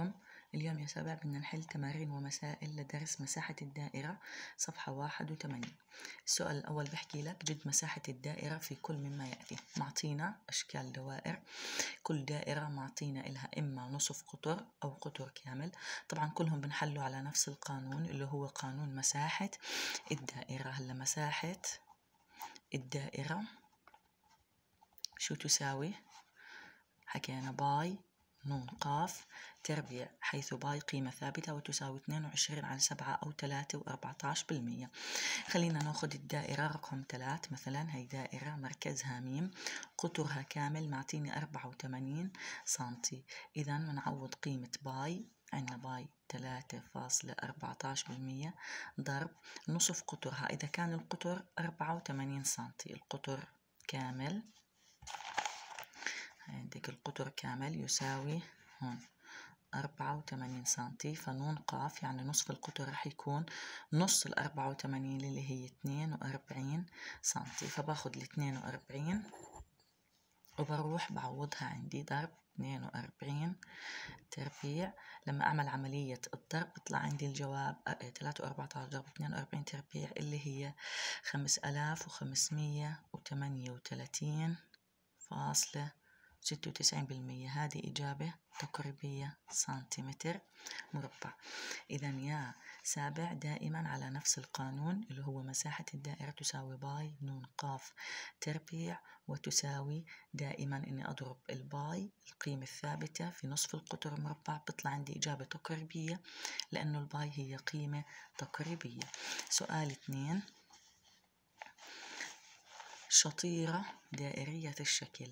عليكم اليوم يا شباب بدنا نحل تمارين ومسائل لدرس مساحة الدائرة صفحة واحد وثمانية السؤال الأول بحكي لك جد مساحة الدائرة في كل مما يأتي معطينا أشكال دوائر كل دائرة معطينا إلها إما نصف قطر أو قطر كامل طبعا كلهم بنحلوا على نفس القانون اللي هو قانون مساحة الدائرة هلا مساحة الدائرة شو تساوي حكينا باي نون قاف تربيع حيث باي قيمة ثابتة وتساوي 22 على 7 أو 3 و14 بالمية خلينا ناخذ الدائرة رقم 3 مثلا هي دائرة مركزها ميم قطرها كامل معطيني 84 سنتي إذا بنعوض قيمة باي عندنا باي 3.14% ضرب نصف قطرها إذا كان القطر 84 سنتي القطر كامل عندك القطر كامل يساوي هون أربعة وتمانين سنتي فنون قاف يعني نصف القطر رح يكون نص الأربعة وتمانين اللي هي اتنين وأربعين سنتي فباخد الاتنين وأربعين وبروح بعوضها عندي ضرب اتنين وأربعين تربيع لما أعمل عملية الضرب بطلع عندي الجواب تلاتة وأربعتاش ضرب اتنين وأربعين تربيع اللي هي خمس آلاف وخمسمية وتمانية وتلاتين فاصلة ستة وتسعين بالمية هذه إجابة تقريبية سنتيمتر مربع إذا يا سابع دائما على نفس القانون اللي هو مساحة الدائرة تساوي باي نون قاف تربيع وتساوي دائما إني أضرب الباي القيمة الثابتة في نصف القطر المربع بطلع عندي إجابة تقريبية لأنه الباي هي قيمة تقريبية سؤال اثنين شطيرة دائرية الشكل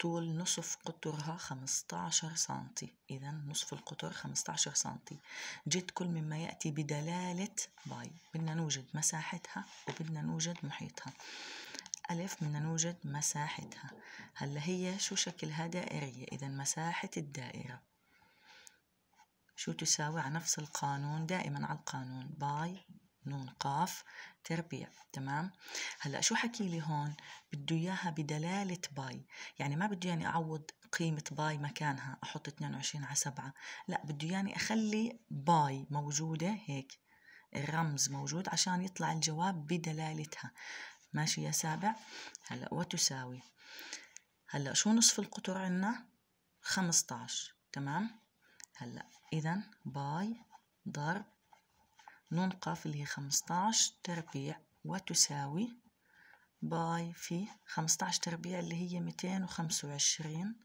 طول نصف قطرها 15 سنتي إذا نصف القطر 15 سنتي جد كل مما يأتي بدلالة باي بدنا نوجد مساحتها وبدنا نوجد محيطها ألف بدنا نوجد مساحتها هلا هي شو شكلها دائرية إذا مساحة الدائرة شو تساوي على نفس القانون دائما على القانون باي نون قاف تربيع تمام هلا شو حكي لي هون بده اياها بدلاله باي يعني ما بده يعني اعوض قيمه باي مكانها احط 22 على 7 لا بده يعني اخلي باي موجوده هيك الرمز موجود عشان يطلع الجواب بدلالتها ماشي يا سابع هلا وتساوي هلا شو نصف القطر عندنا 15 تمام هلا اذا باي ضرب نون قاف اللي هي خمسطاش تربيع وتساوي باي في خمسطاش تربيع اللي هي ميتين وخمسة وعشرين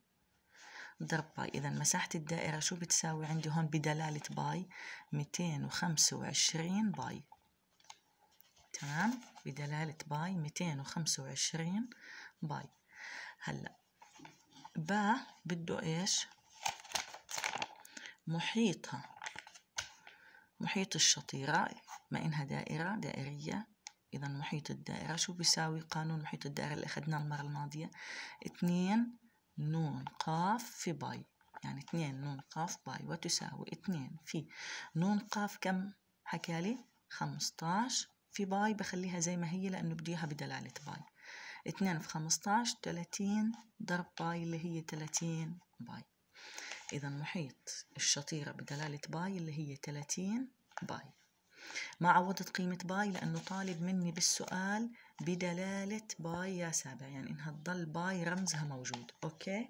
ضرب باي إذا مساحة الدائرة شو بتساوي عندي هون بدلالة باي ميتين وخمسة وعشرين باي تمام بدلالة باي ميتين وخمسة وعشرين باي هلأ با بده إيش محيطها محيط الشطيرة ما إنها دائرة دائرية إذا محيط الدائرة شو بيساوي قانون محيط الدائرة اللي أخذناه المرة الماضية اثنين نون قاف في باي يعني اثنين نون قاف باي وتساوي اثنين في نون قاف كم حكالي خمستاش في باي بخليها زي ما هي لأنه بديها بدلالة باي اثنين في خمستاش تلاتين ضرب باي اللي هي تلاتين باي إذا محيط الشطيرة بدلالة باي اللي هي 30 باي ما عوضت قيمة باي لأنه طالب مني بالسؤال بدلالة باي يا سابع يعني إنها تضل باي رمزها موجود أوكي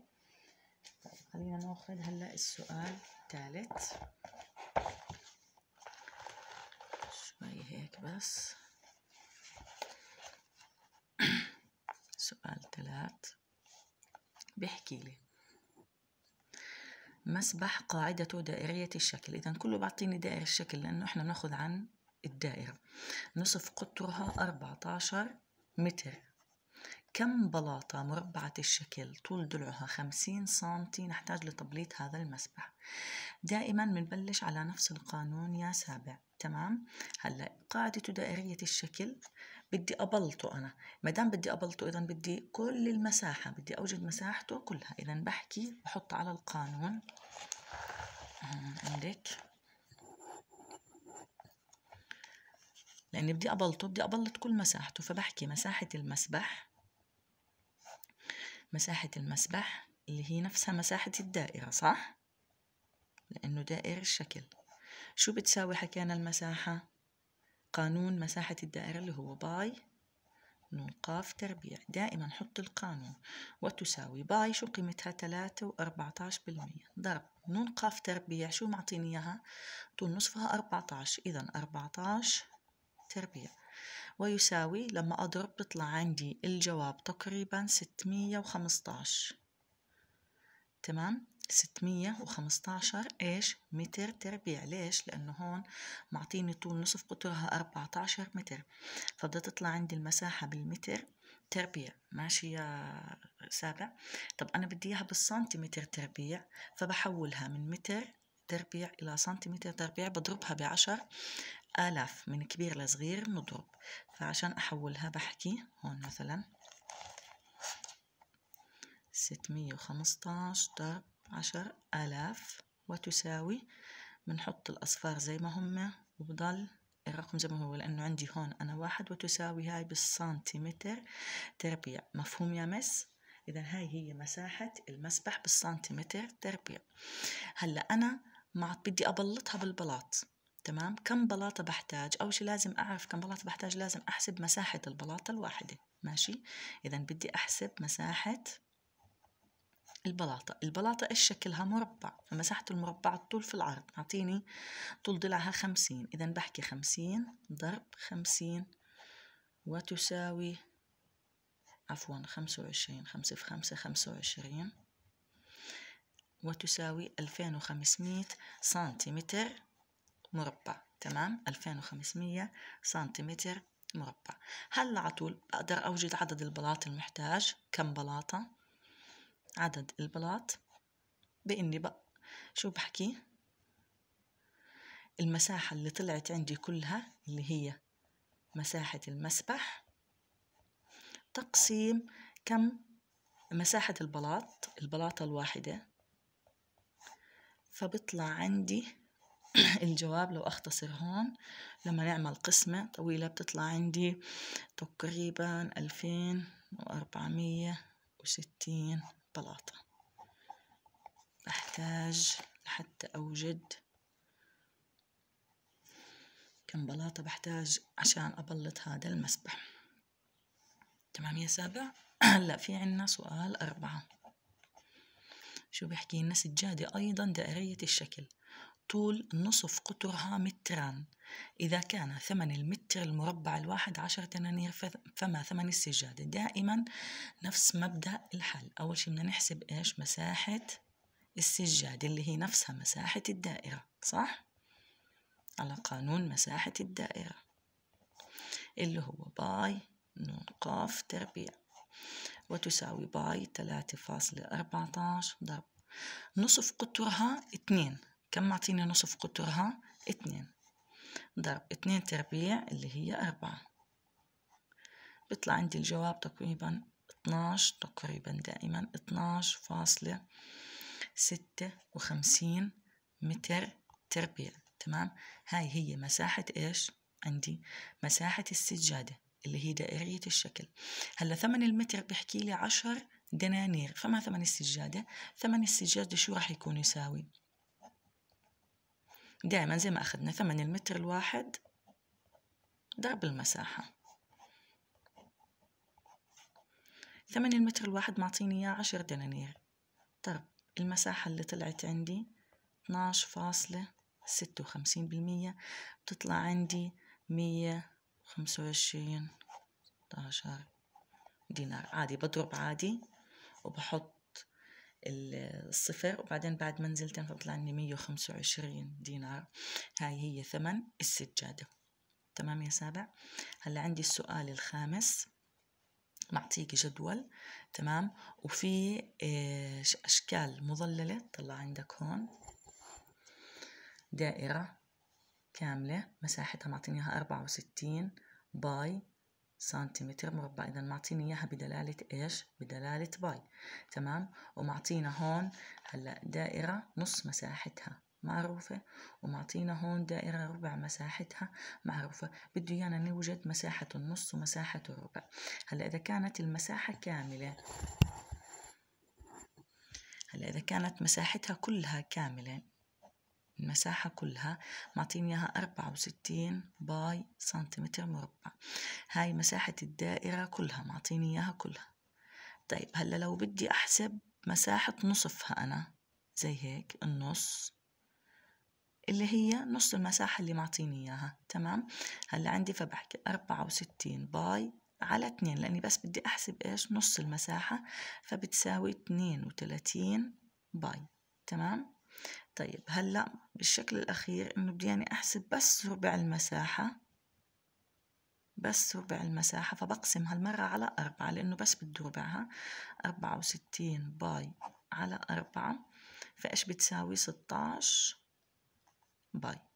طيب خلينا ناخذ هلأ السؤال الثالث شوي هيك بس سؤال ثلاث بيحكي لي مسبح قاعدته دائرية الشكل إذا كله بعطيني دائرة الشكل لأنه إحنا بناخذ عن الدائرة نصف قطرها 14 متر كم بلاطة مربعة الشكل طول ضلعها 50 سنتي نحتاج لتبليط هذا المسبح دائما بنبلش على نفس القانون يا سابع تمام هلا قاعدته دائرية الشكل بدي أبلطه أنا ما دام بدي أبلطه إذا بدي كل المساحة بدي أوجد مساحته كلها إذا بحكي بحط على القانون آه، عندك لأني بدي أبلطه بدي أبلط كل مساحته فبحكي مساحة المسبح مساحة المسبح اللي هي نفسها مساحة الدائرة صح؟ لأنه دائره الشكل شو بتساوي حكينا المساحة؟ قانون مساحة الدائرة اللي هو باي نون قاف تربيع دائما حط القانون وتساوي باي شو قيمتها تلاتة وأربعتاش بالمية ضرب نون قاف تربيع شو معطيني إياها طول نصفها أربعتاش إذا أربعتاش تربيع ويساوي لما أضرب بطلع عندي الجواب تقريبا ستمية وخمستاش تمام ستمية وخمستاشر إيش متر تربيع ليش لأنه هون معطيني طول نصف قطرها 14 متر فبدها تطلع عندي المساحة بالمتر تربيع ماشي يا سابع طب أنا بدي إياها بالسنتيمتر تربيع فبحولها من متر تربيع إلى سنتيمتر تربيع بضربها بعشر آلاف من كبير لصغير نضرب فعشان أحولها بحكي هون مثلا ستمية وخمستاش ضرب عشر آلاف وتساوي بنحط الأصفار زي ما هم وبضل الرقم زي ما هو لأنه عندي هون أنا واحد وتساوي هاي بالسنتيمتر تربيع مفهوم يا مس؟ إذا هاي هي مساحة المسبح بالسنتيمتر تربيع هلا أنا ما بدي أبلطها بالبلاط تمام كم بلاطة بحتاج أول شي لازم أعرف كم بلاطة بحتاج لازم أحسب مساحة البلاطة الواحدة ماشي إذا بدي أحسب مساحة البلاطة البلاطة إيش شكلها مربع فمساحة المربع الطول في العرض أعطيني طول ضلعها خمسين إذا بحكي خمسين ضرب خمسين وتساوي عفوا خمسة وعشرين خمسة في خمسة خمسة وعشرين وتساوي ألفين وخمسمية سنتيمتر مربع تمام ألفين وخمسمية سنتيمتر مربع هلا على طول بقدر أوجد عدد البلاط المحتاج كم بلاطة عدد البلاط بإني بقى شو بحكي المساحة اللي طلعت عندي كلها اللي هي مساحة المسبح تقسيم كم مساحة البلاط البلاطة الواحدة فبطلع عندي الجواب لو أختصر هون لما نعمل قسمة طويلة بتطلع عندي تقريبا ألفين وأربعمية وستين البلاطة أحتاج لحتى أوجد كم بلاطة بحتاج عشان أبلط هذا المسبح تمام يا سابع هلا في عنا سؤال أربعة شو بيحكي لنا سجادة أيضا دائرية الشكل طول نصف قطرها متران إذا كان ثمن المتر المربع الواحد عشرة دنانير فما ثمن السجادة دائما نفس مبدأ الحل أول شيء بدنا نحسب إيش مساحة السجادة اللي هي نفسها مساحة الدائرة صح؟ على قانون مساحة الدائرة اللي هو باي نون قاف تربيع وتساوي باي 3.14 ضرب نصف قطرها اثنين كم معطيني نصف قطرها اثنين ضرب اثنين تربيع اللي هي أربعة بيطلع عندي الجواب تقريبا اتناش تقريبا دائما اتناش فاصلة ستة وخمسين متر تربيع تمام هاي هي مساحة ايش عندي مساحة السجادة اللي هي دائرية الشكل هلا ثمن المتر بيحكي لي عشر دنانير فما ثمن السجادة ثمن السجادة شو راح يكون يساوي دائما زي ما أخذنا ثمن المتر الواحد ضرب المساحة ثمن المتر الواحد معطيني إياه عشر دنانير ضرب طيب، المساحة اللي طلعت عندي اتناش فاصلة ستة وخمسين بالمية بتطلع عندي مية خمسة وعشرين دينار عادي بضرب عادي وبحط الصفر وبعدين بعد ما منزلتين فطلع لي 125 دينار هاي هي ثمن السجادة تمام يا سابع هلا عندي السؤال الخامس معطيك جدول تمام وفي آه، أشكال مظللة طلع عندك هون دائرة كاملة مساحتها معطينيها 64 باي سنتيمتر مربع إذا معطيني إياها بدلالة إيش؟ بدلالة باي تمام؟ ومعطينا هون هلأ دائرة نص مساحتها معروفة ومعطينا هون دائرة ربع مساحتها معروفة بده إيانا نوجد مساحة النص ومساحة الربع هلأ إذا كانت المساحة كاملة هلأ إذا كانت مساحتها كلها كاملة المساحة كلها معطيني إياها أربعة وستين باي سنتيمتر مربع هاي مساحة الدائرة كلها معطيني إياها كلها طيب هلا لو بدي أحسب مساحة نصفها أنا زي هيك النص اللي هي نص المساحة اللي معطيني إياها تمام هلا عندي فبحكي أربعة وستين باي على اتنين لأني بس بدي أحسب إيش نص المساحة فبتساوي اتنين وتلاتين باي تمام طيب هلا بالشكل الأخير إنه بدي يعني أحسب بس ربع المساحة بس ربع المساحة فبقسم هالمرة على أربعة لأنه بس بدي ربعها 64 باي على أربعة فإيش بتساوي 16 باي